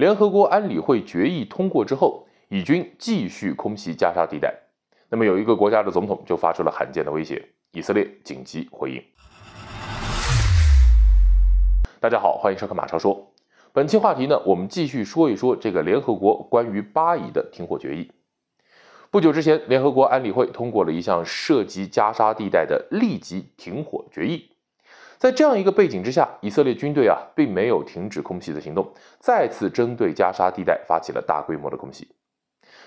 联合国安理会决议通过之后，以军继续空袭加沙地带。那么有一个国家的总统就发出了罕见的威胁，以色列紧急回应。大家好，欢迎收看马超说，本期话题呢，我们继续说一说这个联合国关于巴以的停火决议。不久之前，联合国安理会通过了一项涉及加沙地带的立即停火决议。在这样一个背景之下，以色列军队啊并没有停止空袭的行动，再次针对加沙地带发起了大规模的空袭。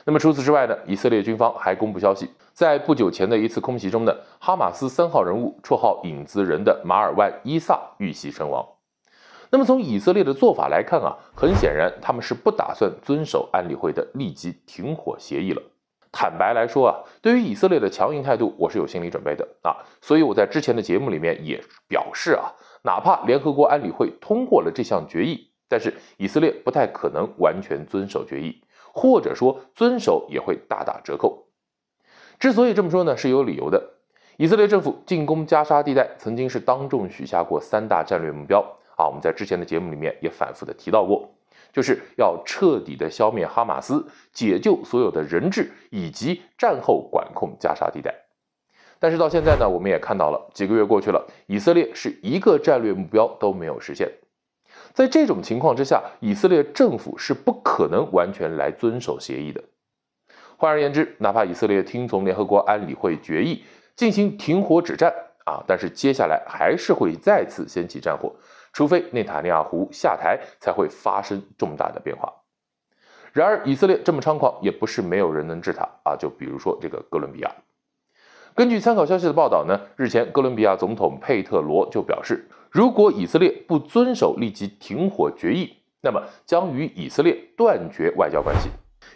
那么除此之外呢，以色列军方还公布消息，在不久前的一次空袭中呢，哈马斯三号人物、绰号“影子人”的马尔万·伊萨遇袭身亡。那么从以色列的做法来看啊，很显然他们是不打算遵守安理会的立即停火协议了。坦白来说啊，对于以色列的强硬态度，我是有心理准备的啊。所以我在之前的节目里面也表示啊，哪怕联合国安理会通过了这项决议，但是以色列不太可能完全遵守决议，或者说遵守也会大打折扣。之所以这么说呢，是有理由的。以色列政府进攻加沙地带，曾经是当众许下过三大战略目标啊。我们在之前的节目里面也反复的提到过。就是要彻底的消灭哈马斯，解救所有的人质，以及战后管控加沙地带。但是到现在呢，我们也看到了，几个月过去了，以色列是一个战略目标都没有实现。在这种情况之下，以色列政府是不可能完全来遵守协议的。换而言之，哪怕以色列听从联合国安理会决议进行停火止战啊，但是接下来还是会再次掀起战火。除非内塔尼亚胡下台，才会发生重大的变化。然而，以色列这么猖狂，也不是没有人能治他啊。就比如说这个哥伦比亚。根据参考消息的报道呢，日前哥伦比亚总统佩特罗就表示，如果以色列不遵守立即停火决议，那么将与以色列断绝外交关系。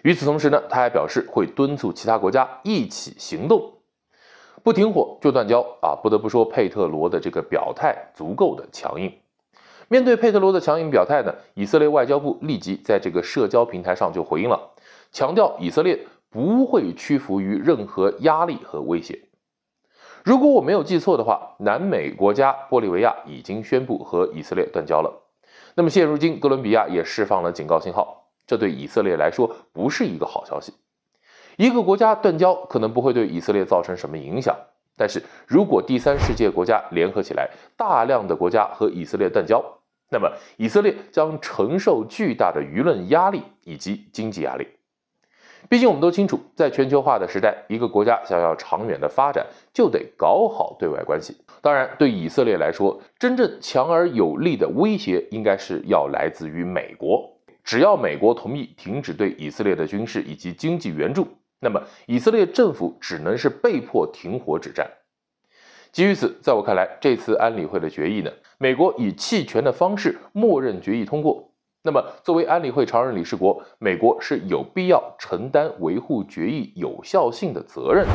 与此同时呢，他还表示会敦促其他国家一起行动，不停火就断交啊！不得不说，佩特罗的这个表态足够的强硬。面对佩特罗的强硬表态呢，以色列外交部立即在这个社交平台上就回应了，强调以色列不会屈服于任何压力和威胁。如果我没有记错的话，南美国家玻利维亚已经宣布和以色列断交了。那么现如今，哥伦比亚也释放了警告信号，这对以色列来说不是一个好消息。一个国家断交可能不会对以色列造成什么影响，但是如果第三世界国家联合起来，大量的国家和以色列断交。那么，以色列将承受巨大的舆论压力以及经济压力。毕竟，我们都清楚，在全球化的时代，一个国家想要长远的发展，就得搞好对外关系。当然，对以色列来说，真正强而有力的威胁应该是要来自于美国。只要美国同意停止对以色列的军事以及经济援助，那么以色列政府只能是被迫停火止战。基于此，在我看来，这次安理会的决议呢，美国以弃权的方式默认决议通过。那么，作为安理会常任理事国，美国是有必要承担维护决议有效性的责任的。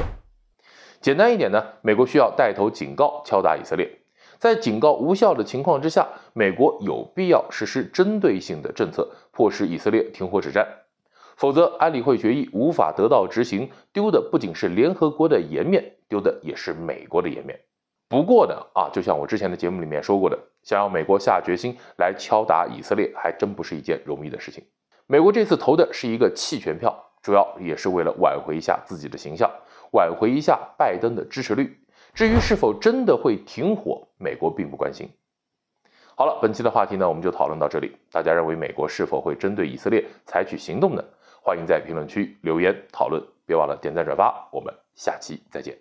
简单一点呢，美国需要带头警告敲打以色列。在警告无效的情况之下，美国有必要实施针对性的政策，迫使以色列停火止战。否则，安理会决议无法得到执行，丢的不仅是联合国的颜面，丢的也是美国的颜面。不过呢，啊，就像我之前的节目里面说过的，想要美国下决心来敲打以色列，还真不是一件容易的事情。美国这次投的是一个弃权票，主要也是为了挽回一下自己的形象，挽回一下拜登的支持率。至于是否真的会停火，美国并不关心。好了，本期的话题呢，我们就讨论到这里。大家认为美国是否会针对以色列采取行动呢？欢迎在评论区留言讨论，别忘了点赞转发。我们下期再见。